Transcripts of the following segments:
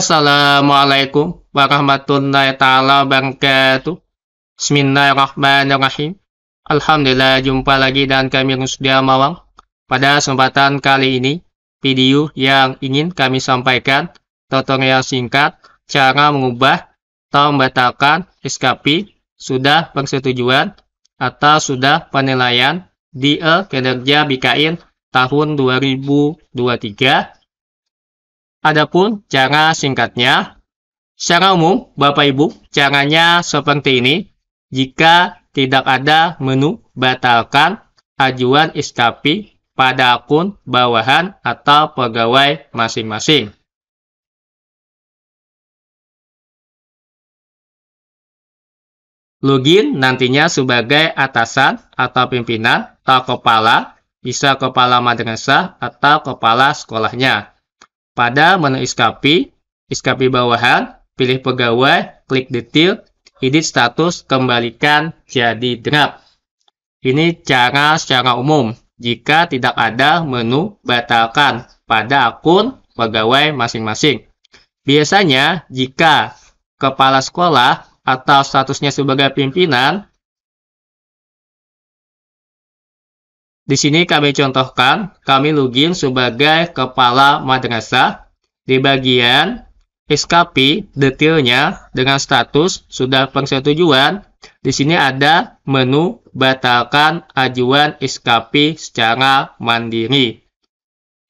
Assalamualaikum warahmatullahi taala wabarakatuh. Bismillahirrahmanirrahim. Alhamdulillah jumpa lagi dan kami sudah Mawang. Pada kesempatan kali ini, video yang ingin kami sampaikan tutorial singkat cara mengubah atau membatalkan SKP sudah persetujuan atau sudah penilaian di kinerja BKIN tahun 2023 Adapun cara singkatnya, secara umum Bapak Ibu caranya seperti ini. Jika tidak ada menu batalkan ajuan istapi pada akun bawahan atau pegawai masing-masing. Login nantinya sebagai atasan atau pimpinan atau kepala, bisa kepala madrasah atau kepala sekolahnya. Pada menu iskapi, iskapi bawahan, pilih pegawai, klik detail, edit status, kembalikan jadi draft. Ini cara secara umum jika tidak ada menu batalkan pada akun pegawai masing-masing. Biasanya, jika kepala sekolah atau statusnya sebagai pimpinan Di sini kami contohkan, kami login sebagai kepala madrasah di bagian SKP detailnya dengan status sudah persetujuan. Di sini ada menu batalkan ajuan SKP secara mandiri.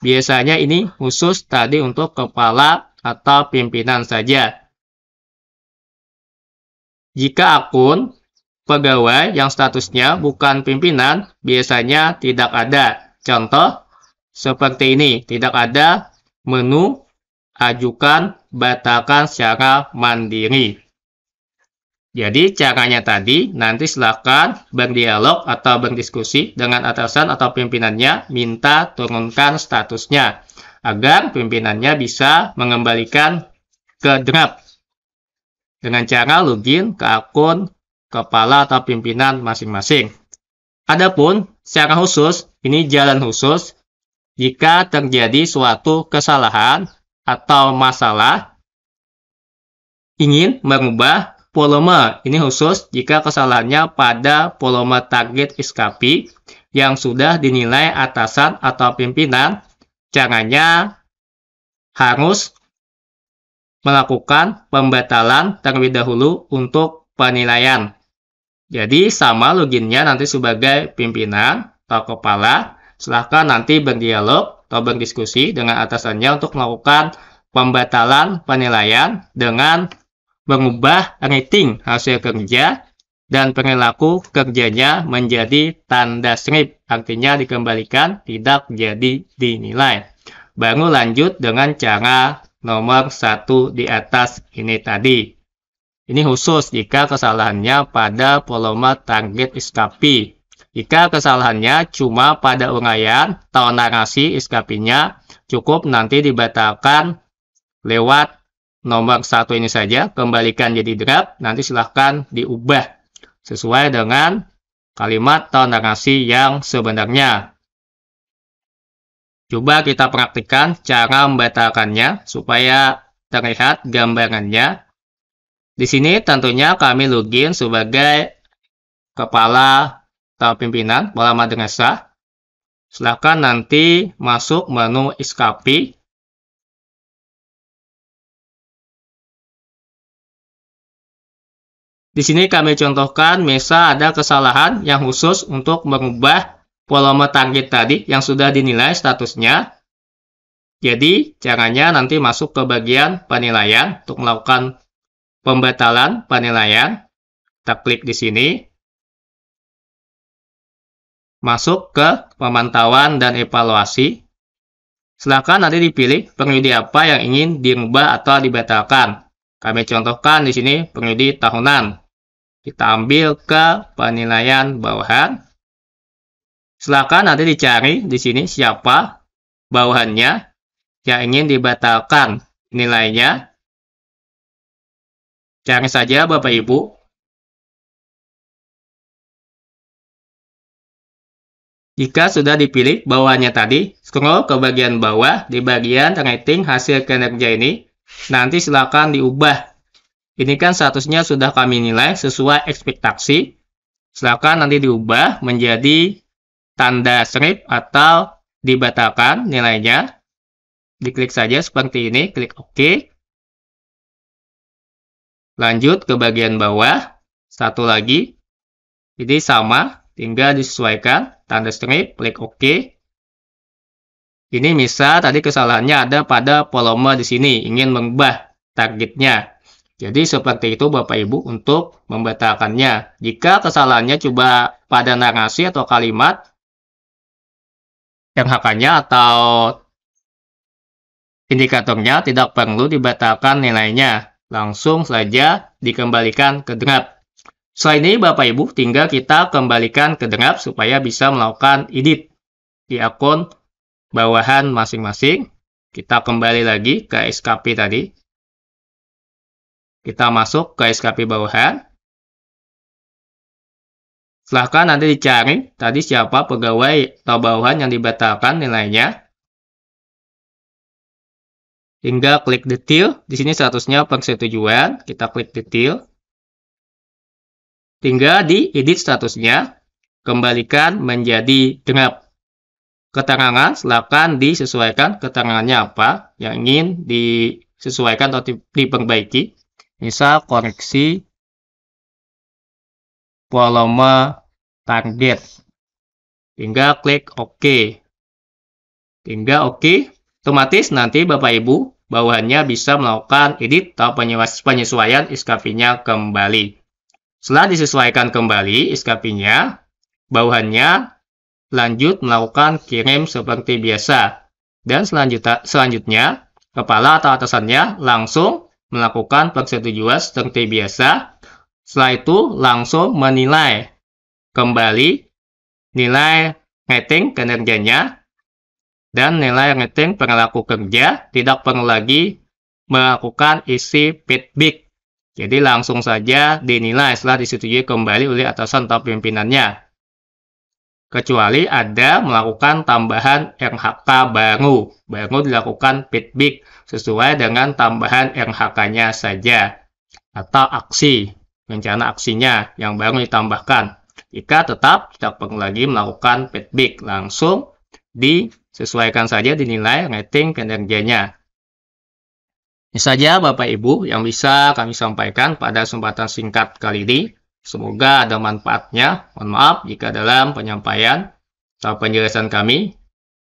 Biasanya ini khusus tadi untuk kepala atau pimpinan saja. Jika akun Pegawai yang statusnya bukan pimpinan biasanya tidak ada. Contoh seperti ini, tidak ada menu ajukan batalkan secara mandiri. Jadi caranya tadi, nanti silakan berdialog atau berdiskusi dengan atasan atau pimpinannya minta turunkan statusnya agar pimpinannya bisa mengembalikan ke draft dengan cara login ke akun kepala atau pimpinan masing-masing. Adapun secara khusus, ini jalan khusus jika terjadi suatu kesalahan atau masalah ingin mengubah volume. Ini khusus jika kesalahannya pada volume target iskapi yang sudah dinilai atasan atau pimpinan. Caranya harus melakukan pembatalan terlebih dahulu untuk penilaian. Jadi sama loginnya nanti sebagai pimpinan atau kepala. Silahkan nanti berdialog atau berdiskusi dengan atasannya untuk melakukan pembatalan penilaian dengan mengubah rating hasil kerja dan perilaku kerjanya menjadi tanda strip, artinya dikembalikan tidak jadi dinilai. Baru lanjut dengan cara nomor satu di atas ini tadi. Ini khusus jika kesalahannya pada volume target iskapi. Jika kesalahannya cuma pada uraian atau narasi iskapinya, cukup nanti dibatalkan lewat nomor satu ini saja, kembalikan jadi draft, nanti silahkan diubah sesuai dengan kalimat atau narasi yang sebenarnya. Coba kita praktikkan cara membatalkannya supaya terlihat gambarannya. Di sini tentunya kami login sebagai kepala atau pimpinan, kepala madrasa. Silahkan nanti masuk menu iskapi. Di sini kami contohkan misal ada kesalahan yang khusus untuk mengubah volume target tadi yang sudah dinilai statusnya. Jadi, caranya nanti masuk ke bagian penilaian untuk melakukan pembatalan penilaian. Kita klik di sini. Masuk ke pemantauan dan evaluasi. Silahkan nanti dipilih pengemudi apa yang ingin diubah atau dibatalkan. Kami contohkan di sini pengemudi tahunan. Kita ambil ke penilaian bawahan. Silahkan nanti dicari di sini siapa bawahannya yang ingin dibatalkan nilainya Cari saja Bapak Ibu. Jika sudah dipilih bawahnya tadi, scroll ke bagian bawah di bagian rating hasil kinerja ini. Nanti silakan diubah. Ini kan statusnya sudah kami nilai sesuai ekspektasi. Silakan nanti diubah menjadi tanda strip atau dibatalkan nilainya. Diklik saja seperti ini, klik OK. Lanjut ke bagian bawah, satu lagi. Jadi sama, tinggal disesuaikan, tanda strip, klik OK. Ini misal tadi kesalahannya ada pada volume di sini, ingin mengubah targetnya. Jadi seperti itu Bapak Ibu untuk membatalkannya. Jika kesalahannya coba pada narasi atau kalimat yang hakannya atau indikatornya tidak perlu dibatalkan nilainya langsung saja dikembalikan ke dengap. Selain ini Bapak Ibu tinggal kita kembalikan ke dengap supaya bisa melakukan edit di akun bawahan masing-masing. Kita kembali lagi ke SKP tadi. Kita masuk ke SKP bawahan. Silahkan nanti dicari tadi siapa pegawai atau bawahan yang dibatalkan nilainya tinggal klik detail. Di sini statusnya persetujuan, kita klik detail. Tinggal di edit statusnya, kembalikan menjadi draft. Keterangan, silakan disesuaikan keterangannya apa yang ingin disesuaikan atau diperbaiki. Misal koreksi volume target. Tinggal klik OK. Tinggal OK, Otomatis nanti Bapak Ibu bawahannya bisa melakukan edit atau penyesuaian SKP-nya kembali. Setelah disesuaikan kembali SKP-nya, bawahannya lanjut melakukan kirim seperti biasa. Dan selanjutnya, kepala atau atasannya langsung melakukan persetujuan seperti biasa. Setelah itu langsung menilai kembali nilai rating kinerjanya dan nilai rating pengelaku kerja tidak perlu lagi melakukan isi feedback. Jadi langsung saja dinilai setelah disetujui kembali oleh atasan atau pimpinannya. Kecuali ada melakukan tambahan RHK baru, baru dilakukan feedback sesuai dengan tambahan RHK-nya saja atau aksi, rencana aksinya yang baru ditambahkan. Jika tetap tidak perlu lagi melakukan feedback, langsung di Sesuaikan saja dinilai rating kinerjanya. Ini saja Bapak Ibu yang bisa kami sampaikan pada kesempatan singkat kali ini. Semoga ada manfaatnya. Mohon maaf jika dalam penyampaian atau penjelasan kami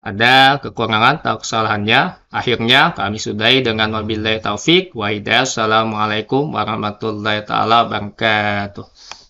ada kekurangan atau kesalahannya. Akhirnya kami sudahi dengan wabillahi taufik wa hidayah. Assalamualaikum warahmatullahi wabarakatuh.